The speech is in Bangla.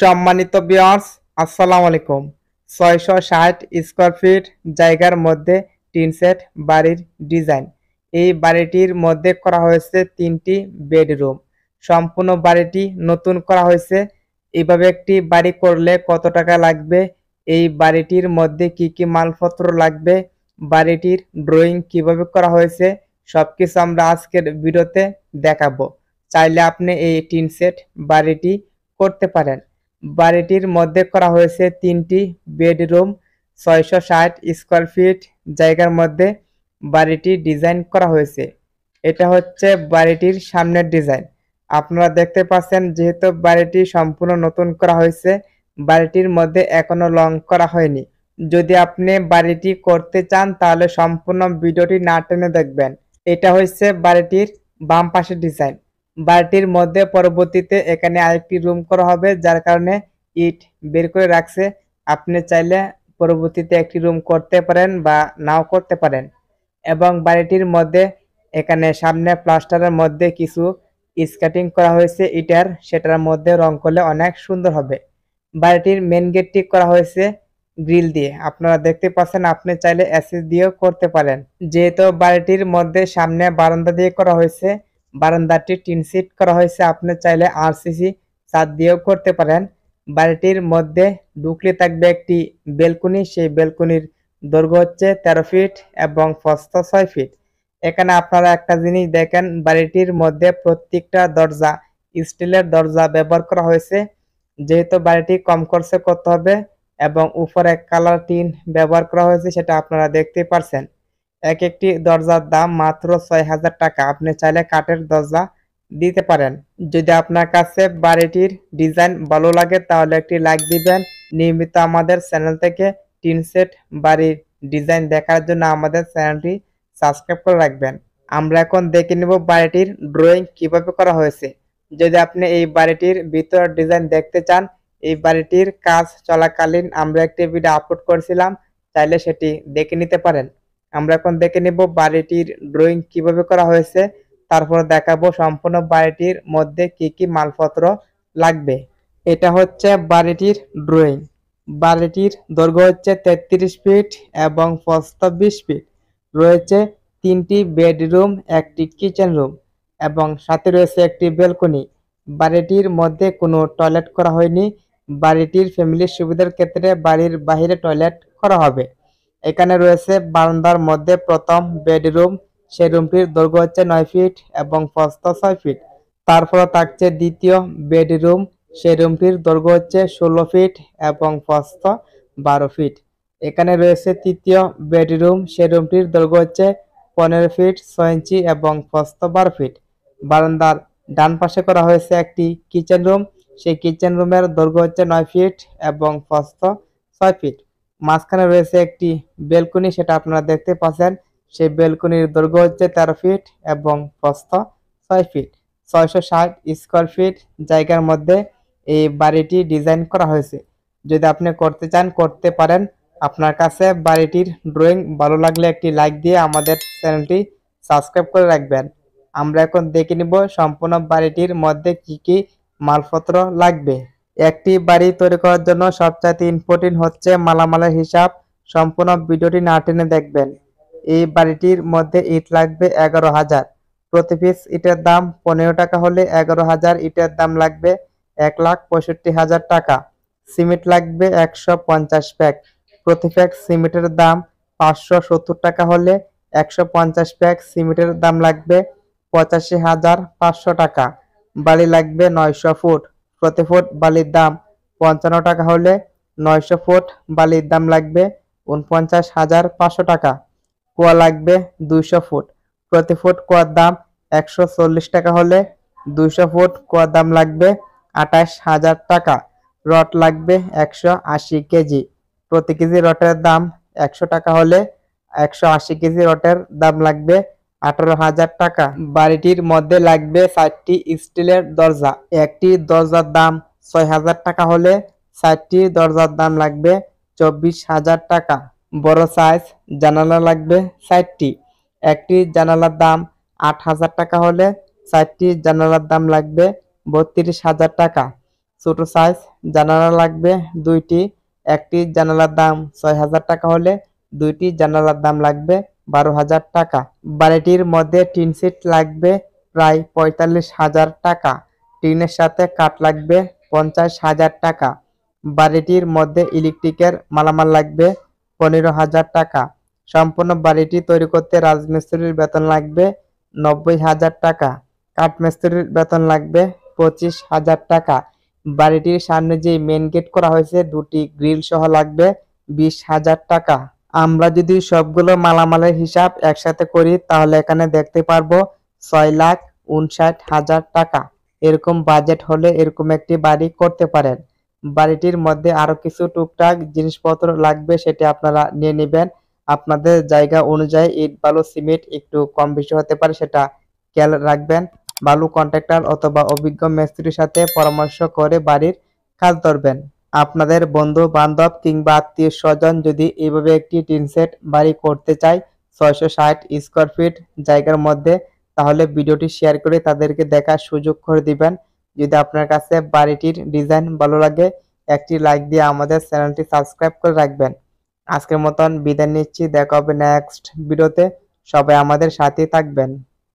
সম্মানিত বিয়ার্স আসসালাম আলাইকুম ছয়শো ষাট স্কোয়ার ফিট জায়গার মধ্যে টিনসেট বাড়ির ডিজাইন এই বাড়িটির মধ্যে করা হয়েছে তিনটি বেডরুম সম্পূর্ণ বাড়িটি নতুন করা হয়েছে এভাবে একটি বাড়ি করলে কত টাকা লাগবে এই বাড়িটির মধ্যে কি কি মালপত্র লাগবে বাড়িটির ড্রয়িং কিভাবে করা হয়েছে সব কিছু আমরা আজকের ভিডিওতে দেখাবো চাইলে আপনি এই টিনসেট বাড়িটি করতে পারেন বাড়িটির মধ্যে করা হয়েছে তিনটি বেডরুম ছয়শো ষাট স্কোয়ার ফিট জায়গার মধ্যে বাড়িটি ডিজাইন করা হয়েছে এটা হচ্ছে বাড়িটির সামনের ডিজাইন আপনারা দেখতে পাচ্ছেন যেহেতু বাড়িটি সম্পূর্ণ নতুন করা হয়েছে বাড়িটির মধ্যে এখনও লং করা হয়নি যদি আপনি বাড়িটি করতে চান তাহলে সম্পূর্ণ ভিডিওটি না টেনে দেখবেন এটা হচ্ছে বাড়িটির বাম পাশের ডিজাইন বাড়িটির মধ্যে পরবর্তীতে এখানে আরেকটি রুম করা হবে যার কারণে ইট বের করে রাখছে আপনি চাইলে পরবর্তীতে একটি রুম করতে পারেন বা নাও করতে পারেন এবং বাড়িটির মধ্যে এখানে সামনে প্লাস্টারের মধ্যে কিছু স্কেটিং করা হয়েছে ইটার সেটার মধ্যে রং করলে অনেক সুন্দর হবে বাড়িটির মেন গেটটি করা হয়েছে গ্রিল দিয়ে আপনারা দেখতে পাচ্ছেন আপনি চাইলে অ্যাসিস দিয়েও করতে পারেন যেহেতু বাড়িটির মধ্যে সামনে বারান্দা দিয়ে করা হয়েছে বারান্দাটি টিন সিট করা হয়েছে আপনি চাইলে আরসিসি ছাদ দিয়েও করতে পারেন বাড়িটির মধ্যে ঢুকলে থাকবে একটি বেলকনি সেই বেলকনির দৈর্ঘ্য হচ্ছে তেরো ফিট এবং ফস্ত ছয় ফিট এখানে আপনারা একটা জিনিস দেখেন বাড়িটির মধ্যে প্রত্যেকটা দরজা স্টিলের দরজা ব্যবহার করা হয়েছে যেহেতু বাড়িটি কম খরচে করতে হবে এবং উপরে কালার টিন ব্যবহার করা হয়েছে সেটা আপনারা দেখতে পারছেন এক একটি দরজার দাম মাত্র ছয় হাজার টাকা আপনি চাইলে কাঠের দরজা দিতে পারেন যদি আপনার কাছে বাড়িটির ডিজাইন ভালো লাগে তাহলে একটি লাইক দিবেন নিয়মিত আমাদের চ্যানেল থেকে টিন সেট বাড়ির ডিজাইন দেখার জন্য আমাদের চ্যানেলটি সাবস্ক্রাইব করে রাখবেন আমরা এখন দেখে নেব বাড়িটির ড্রয়িং কিভাবে করা হয়েছে যদি আপনি এই বাড়িটির ভিতর ডিজাইন দেখতে চান এই বাড়িটির কাজ চলাকালীন আমরা একটি ভিডিও আপলোড করেছিলাম চাইলে সেটি দেখে নিতে পারেন আমরা এখন দেখে নেব বাড়িটির ড্রয়িং কিভাবে করা হয়েছে তারপর দেখাবো সম্পূর্ণ বাড়িটির মধ্যে কি কি মালপত্র লাগবে এটা হচ্ছে বাড়িটির ড্রয়িং বাড়িটির দৈর্ঘ্য হচ্ছে তেত্রিশ ফিট এবং প্রস্থ বিশ ফিট রয়েছে তিনটি বেডরুম একটি কিচেন রুম এবং সাথে রয়েছে একটি ব্যালকনি বাড়িটির মধ্যে কোনো টয়লেট করা হয়নি বাড়িটির ফ্যামিলির সুবিধার ক্ষেত্রে বাড়ির বাহিরে টয়লেট করা হবে এখানে রয়েছে বারান্দার মধ্যে প্রথম বেডরুম সেই রুমটির দৈর্ঘ্য হচ্ছে নয় ফিট এবং প্রস্থ ছয় ফিট তারপরে থাকছে দ্বিতীয় বেডরুম সেই রুমটির দৈর্ঘ্য হচ্ছে ষোলো ফিট এবং প্রস্থ বারো ফিট এখানে রয়েছে তৃতীয় বেডরুম সেই রুমটির দৈর্ঘ্য হচ্ছে পনেরো ফিট ছয় ইঞ্চি এবং প্রস্থ বারো ফিট বারান্দার ডান পাশে করা হয়েছে একটি কিচেন রুম সেই কিচেন রুমের দৈর্ঘ্য হচ্ছে নয় ফিট এবং প্রস্থ ছয় ফিট মাঝখানে রয়েছে একটি বেলকনি সেটা আপনারা দেখতে পাচ্ছেন সেই বেলকনির দৈর্ঘ্য হচ্ছে তেরো ফিট এবং প্রস্থ ছয় ফিট ছয়শো ষাট স্কোয়ার ফিট জায়গার মধ্যে এই বাড়িটি ডিজাইন করা হয়েছে যদি আপনি করতে চান করতে পারেন আপনার কাছে বাড়িটির ড্রয়িং ভালো লাগলে একটি লাইক দিয়ে আমাদের চ্যানেলটি সাবস্ক্রাইব করে রাখবেন আমরা এখন দেখে নিব সম্পূর্ণ বাড়িটির মধ্যে কি কি মালপত্র লাগবে একটি বাড়ি তৈরি করার জন্য সবচাইতে ইম্পর্টেন্ট হচ্ছে মালামালের হিসাব সম্পূর্ণ ভিডিওটি না টেনে দেখবেন এই বাড়িটির মধ্যে ইট লাগবে এগারো হাজার প্রতি পিস ইটের দাম পনেরো টাকা হলে এগারো হাজার ইটের দাম লাগবে এক লাখ পঁয়ষট্টি হাজার টাকা সিমেন্ট লাগবে একশো পঞ্চাশ প্যাক প্রতি প্যাক সিমেন্টের দাম পাঁচশো সত্তর টাকা হলে একশো পঞ্চাশ প্যাক সিমেন্টের দাম লাগবে পঁচাশি হাজার পাঁচশো টাকা বালি লাগবে নয়শো ফুট প্রতি ফুট বালির দাম পঞ্চান্ন টাকা হলে নয়শো ফুট বালির দাম লাগবে উনপঞ্চাশ হাজার পাঁচশো টাকা কুয়া লাগবে দুইশো ফুট প্রতি ফুট কুয়ার দাম একশো চল্লিশ টাকা হলে দুইশো ফুট কুয়ার দাম লাগবে আঠাশ হাজার টাকা রট লাগবে একশো আশি কেজি প্রতি কেজি রটের দাম একশো টাকা হলে একশো আশি কেজি রটের দাম লাগবে আঠারো হাজার টাকা বাড়িটির মধ্যে লাগবে চারটি স্টিলের দরজা একটি দরজার দাম ছয় হাজার টাকা হলে চারটি দরজার দাম লাগবে চব্বিশ হাজার টাকা বড় সাইজ জানালা লাগবে চারটি একটি জানালার দাম আট হাজার টাকা হলে চারটি জানালার দাম লাগবে বত্রিশ হাজার টাকা ছোট সাইজ জানালা লাগবে দুইটি একটি জানালার দাম ছয় হাজার টাকা হলে দুইটি জানালার দাম লাগবে বারো হাজার টাকা বাড়িটির মধ্যে টিনশিট লাগবে প্রায় পঁয়তাল্লিশ হাজার টাকা টিনের সাথে কাঠ লাগবে পঞ্চাশ হাজার টাকা বাড়িটির মধ্যে ইলেকট্রিকের মালামাল লাগবে পনেরো হাজার টাকা সম্পূর্ণ বাড়িটি তৈরি করতে রাজমিস্ত্রির বেতন লাগবে নব্বই হাজার টাকা কাঠমিস্ত্রির বেতন লাগবে পঁচিশ হাজার টাকা বাড়িটির সামনে যে মেন গেট করা হয়েছে দুটি গ্রিল সহ লাগবে বিশ হাজার টাকা আমরা যদি সবগুলো মালামালের হিসাব একসাথে করি তাহলে এখানে দেখতে পারবো ছয় লাখ উনষাট হাজার টাকা এরকম বাজেট হলে এরকম একটি বাড়ি করতে পারেন বাড়িটির মধ্যে আরও কিছু টুকটাক জিনিসপত্র লাগবে সেটি আপনারা নিয়ে নেবেন আপনাদের জায়গা অনুযায়ী ইট বালু সিমেন্ট একটু কম বেশি হতে পারে সেটা খেয়াল রাখবেন বালু কন্ট্রাক্টর অথবা অভিজ্ঞ মিস্ত্রির সাথে পরামর্শ করে বাড়ির কাজ ধরবেন আপনাদের বন্ধু বান্ধব কিংবা আত্মীয় স্বজন যদি এইভাবে একটি টিন সেট বাড়ি করতে চায় ছয়শো ষাট স্কোয়ার ফিট জায়গার মধ্যে তাহলে ভিডিওটি শেয়ার করে তাদেরকে দেখার সুযোগ করে দিবেন যদি আপনার কাছে বাড়িটির ডিজাইন ভালো লাগে একটি লাইক দিয়ে আমাদের চ্যানেলটি সাবস্ক্রাইব করে রাখবেন আজকের মতন বিদায় নিচ্ছি দেখা হবে নেক্সট ভিডিওতে সবাই আমাদের সাথেই থাকবেন